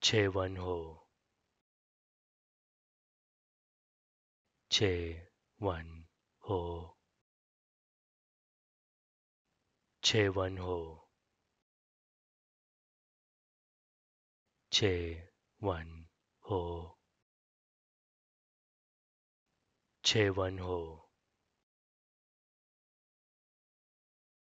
切万毫，切万毫，切万毫，切万毫，切万毫。